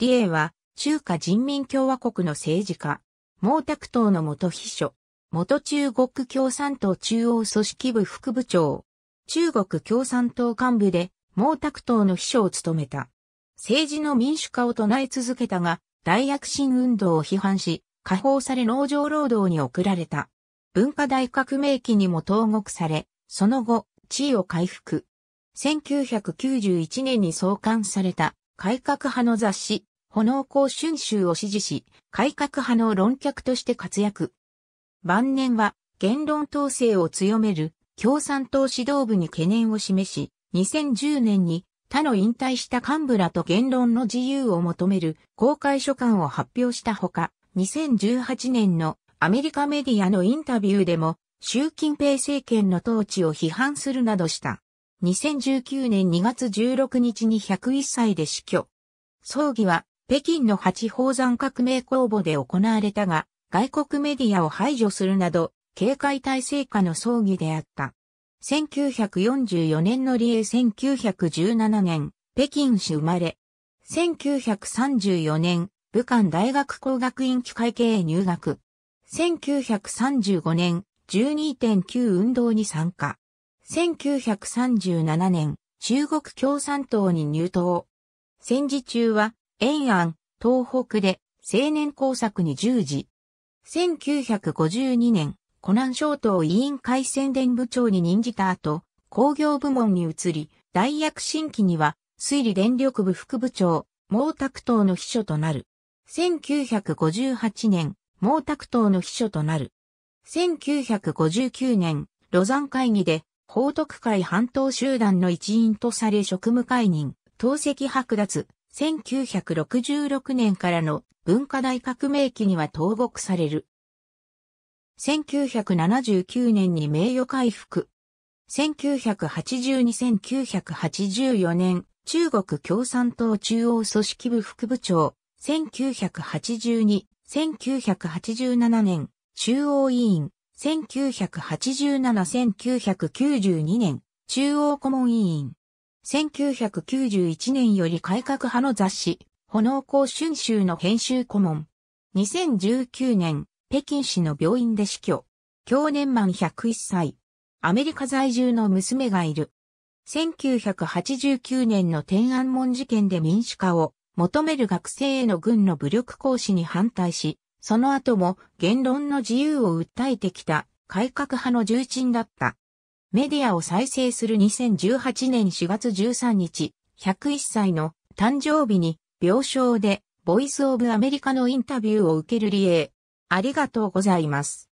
李鋭は中華人民共和国の政治家、毛沢東の元秘書、元中国共産党中央組織部副部長、中国共産党幹部で毛沢東の秘書を務めた。政治の民主化を唱え続けたが、大躍進運動を批判し、解放され農場労働に送られた。文化大革命期にも投獄され、その後、地位を回復。1991年に創刊された改革派の雑誌、炎光春秋を支持し、改革派の論客として活躍。晩年は言論統制を強める共産党指導部に懸念を示し、2010年に他の引退した幹部らと言論の自由を求める公開書簡を発表したほか、2018年のアメリカメディアのインタビューでも、習近平政権の統治を批判するなどした。2019年2月16日に101歳で死去。葬儀は北京の八宝山革命公募で行われたが、外国メディアを排除するなど、警戒体制下の葬儀であった。1944年の理恵1917年、北京市生まれ。1934年、武漢大学工学院機会系へ入学。1935年、12.9運動に参加。1937年、中国共産党に入党。戦時中は延安、東北で青年工作に従事。1952年、湖南省党委員会宣伝部長に任じた後、工業部門に移り、大躍進期には、水利電力部副部長、毛沢東の秘書となる。1958年、毛沢東の秘書となる。1959年、ロザン会議で、報徳会半島集団の一員とされ職務解任、党籍剥奪、1966年からの文化大革命期には投獄される。1979年に名誉回復。1982-1984年、中国共産党中央組織部副部長。1982-1987年、中央委員。1987-1992年、中央顧問委員。1991年より改革派の雑誌、炎光春秋の編集顧問。2019年、北京市の病院で死去。去年満101歳。アメリカ在住の娘がいる。1989年の天安門事件で民主化を求める学生への軍の武力行使に反対し、その後も言論の自由を訴えてきた改革派の重鎮だった。メディアを再生する2018年4月13日、101歳の誕生日に病床でボイスオブアメリカのインタビューを受けるリエありがとうございます。